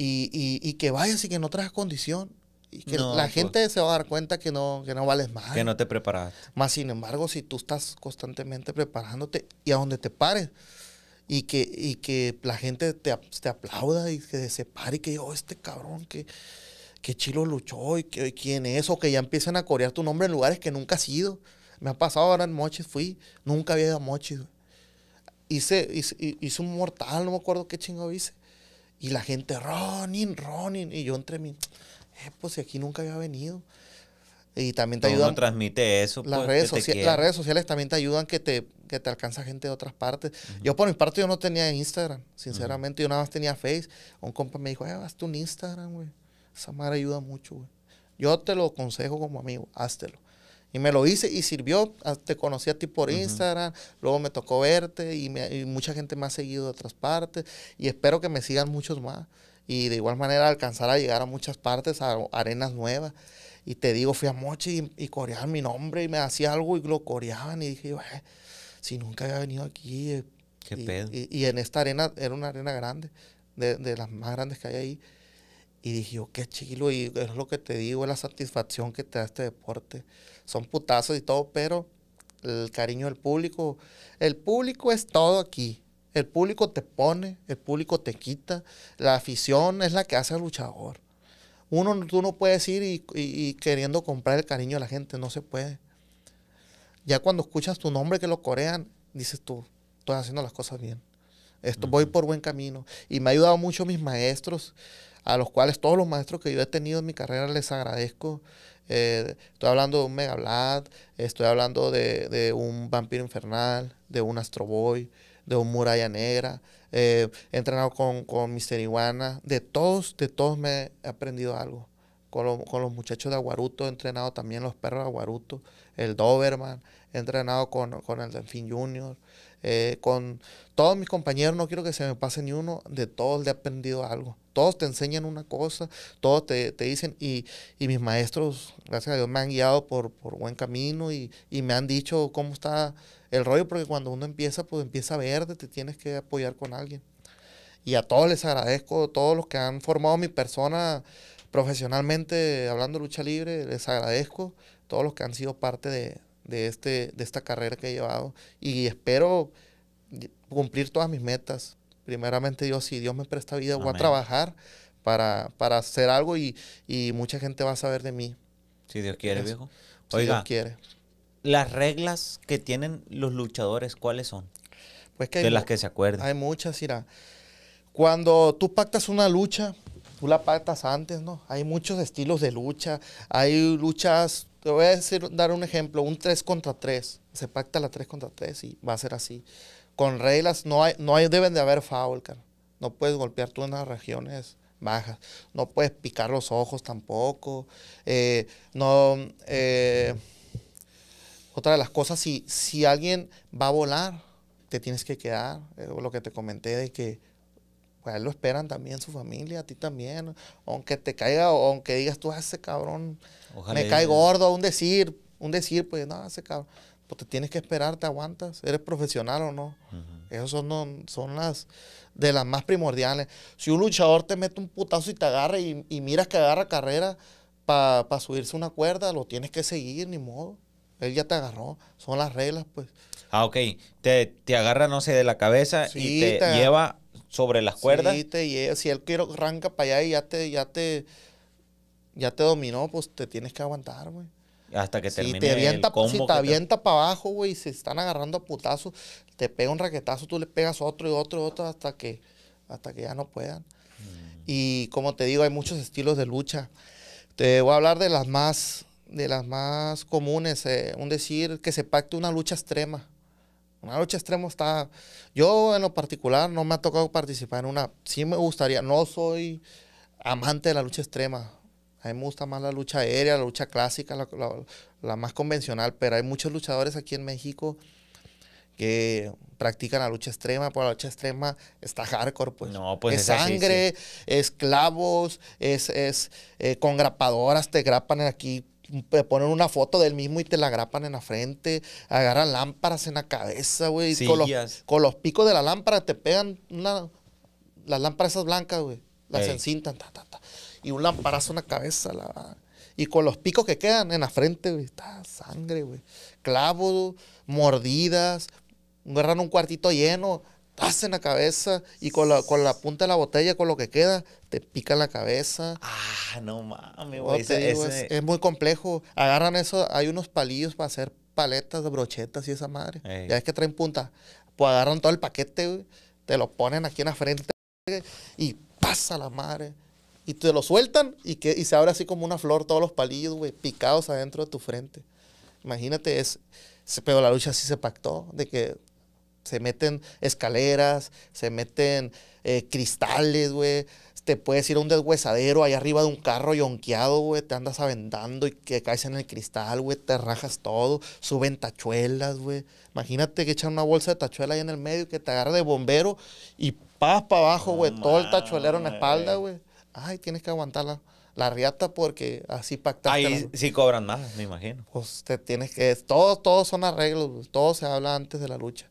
y, que vayas y que no traes condición. Y que la pues. gente se va a dar cuenta que no, que no vales más. Que no te preparas. Más sin embargo, si tú estás constantemente preparándote y a donde te pares, y que, y que la gente te, te aplauda y que se pare y que yo, oh, este cabrón, que, que chilo luchó y que quién es, o que ya empiecen a corear tu nombre en lugares que nunca has ido. Me ha pasado ahora en Mochis, fui, nunca había ido a Mochis. Hice, hice un mortal, no me acuerdo qué chingo hice. Y la gente, Ronin, Ronin. Y yo entre mí, eh, pues si aquí nunca había venido. Y también te Todo ayudan. transmite eso. Pues, las, redes sociales también te ayudan que te, te alcanza gente de otras partes. Yo por mi parte yo no tenía Instagram, sinceramente. Yo nada más tenía Face. Un compa me dijo, eh, hazte un Instagram, güey. Esa madre ayuda mucho, güey. Yo te lo aconsejo como amigo, háztelo. Y me lo hice y sirvió. Ah, te conocí a ti por Instagram, luego me tocó verte y, me, mucha gente me ha seguido de otras partes y espero que me sigan muchos más. Y de igual manera alcanzar a llegar a muchas partes, a arenas nuevas. Y te digo, fui a Mochi y, coreaban mi nombre y me hacía algo y lo coreaban y dije, eh, si nunca había venido aquí. Eh, Qué y, y, en esta arena, era una arena grande, de, de las más grandes que hay ahí y dije oh, qué chilo, y es lo que te digo, es la satisfacción que te da este deporte. Son putazos y todo, pero el cariño del público, el público es todo aquí. El público te pone, el público te quita, la afición es la que hace al luchador. Uno, tú no puedes ir y, queriendo comprar el cariño de la gente, no se puede. Ya cuando escuchas tu nombre que lo corean, dices tú, estoy haciendo las cosas bien. Esto, Voy por buen camino. Y me ha ayudado mucho mis maestros a los cuales todos los maestros que yo he tenido en mi carrera les agradezco. Eh, estoy hablando de un Megablad, estoy hablando de, un Vampiro Infernal, de un Astroboy, de un Muralla Negra, eh, he entrenado con, con Mister Iguana, de todos, de todos me he aprendido algo con, los muchachos de Aguaruto, he entrenado también los perros de Aguaruto, el Doberman, he entrenado con, el Delfín Junior, eh, con todos mis compañeros, no quiero que se me pase ni uno, de todos le he aprendido algo. Todos te enseñan una cosa, todos te, dicen, y, mis maestros, gracias a Dios, me han guiado por, por buen camino y, me han dicho cómo está el rollo, porque cuando uno empieza, pues empieza verde, te tienes que apoyar con alguien. Y a todos les agradezco, todos los que han formado mi persona Profesionalmente, hablando de lucha libre, les agradezco todos los que han sido parte de, este, de esta carrera que he llevado y espero cumplir todas mis metas. Primeramente Dios, si Dios me presta vida, voy a trabajar para, para hacer algo y, mucha gente va a saber de mí. Si Dios quiere, viejo. Si Oiga, Dios quiere. Las reglas que tienen los luchadores, ¿cuáles son? Pues que de las que se acuerdan. Hay muchas, Ira. Cuando tú pactas una lucha, tú la patas antes, ¿no? Hay muchos estilos de lucha, hay luchas, te voy a decir, dar un ejemplo, un 3 contra 3, se pacta la 3 contra 3 y va a ser así. Con reglas, no hay, no deben de haber foul, No puedes golpear tú en las regiones bajas, no puedes picar los ojos tampoco, eh, no... Eh, otra de las cosas, si, si alguien va a volar, te tienes que quedar, eh, lo que te comenté de que pues a él lo esperan también su familia, a ti también. Aunque te caiga, o aunque digas tú, a ah, ese cabrón, me cae gordo, un decir, un decir, pues no, ese cabrón. Pues te tienes que esperar, te aguantas, eres profesional o no. Esos Esas son, son las de las más primordiales. Si un luchador te mete un putazo y te agarra y, miras que agarra carrera para subirse una cuerda, lo tienes que seguir, ni modo. Él ya te agarró, son las reglas, pues. Ah, ok. Te, agarra, no sé, de la cabeza y te lleva sobre las cuerdas. Si él quiero arranca para allá y ya te, ya te, ya te dominó, pues te tienes que aguantar, güey. Hasta que termine si te avienta, Si te avienta para abajo, güey, y se están agarrando a putazos, te pega un raquetazo, tú le pegas otro y otro y otro hasta que, hasta que ya no puedan. Mm. Y como te digo, hay muchos estilos de lucha. Te voy a hablar de las más, de las más comunes. Eh, un decir que se pacte una lucha extrema. Una lucha extrema está. Yo, en lo particular, no me ha tocado participar en una. Sí me gustaría. No soy amante de la lucha extrema. A mí me gusta más la lucha aérea, la lucha clásica, la, más convencional. Pero hay muchos luchadores aquí en México que practican la lucha extrema, por la lucha extrema está hardcore, pues. No, pues es, sangre, es clavos, es, eh, con grapadoras, te grapan aquí ponen una foto del mismo y te la grapan en la frente, agarran lámparas en la cabeza, güey. con, los, picos de la lámpara te pegan una, las lámparas esas blancas, güey. Las encintan, ta, ta, ta, Y un lamparazo en la cabeza, la, y con los picos que quedan en la frente, güey. Está sangre, güey. Clavos, mordidas, agarran un cuartito lleno, Pasa en la cabeza y con la, con la punta de la botella, con lo que queda, te pica la cabeza. Ah, no mames, güey. Es, es, muy complejo. Agarran eso, hay unos palillos para hacer paletas de brochetas y esa madre. Ya es que traen punta. Pues agarran todo el paquete, güey, te lo ponen aquí en la frente y pasa la madre. Y te lo sueltan y, que, y se abre así como una flor todos los palillos, güey, picados adentro de tu frente. Imagínate, es, pero la lucha sí se pactó, de que se meten escaleras, se meten eh, cristales, güey. Te puedes ir a un deshuesadero ahí arriba de un carro yonqueado, güey. Te andas aventando y que caes en el cristal, güey. Te rajas todo. Suben tachuelas, güey. Imagínate que echan una bolsa de tachuela ahí en el medio que te agarra de bombero y pasas para abajo, güey. todo el tachuelero en la espalda, güey. Ay, tienes que aguantar la riata porque así pactaste. Ahí sí cobran más, me imagino. Pues te tienes que... Todos, todos son arreglos, todo se habla antes de la lucha.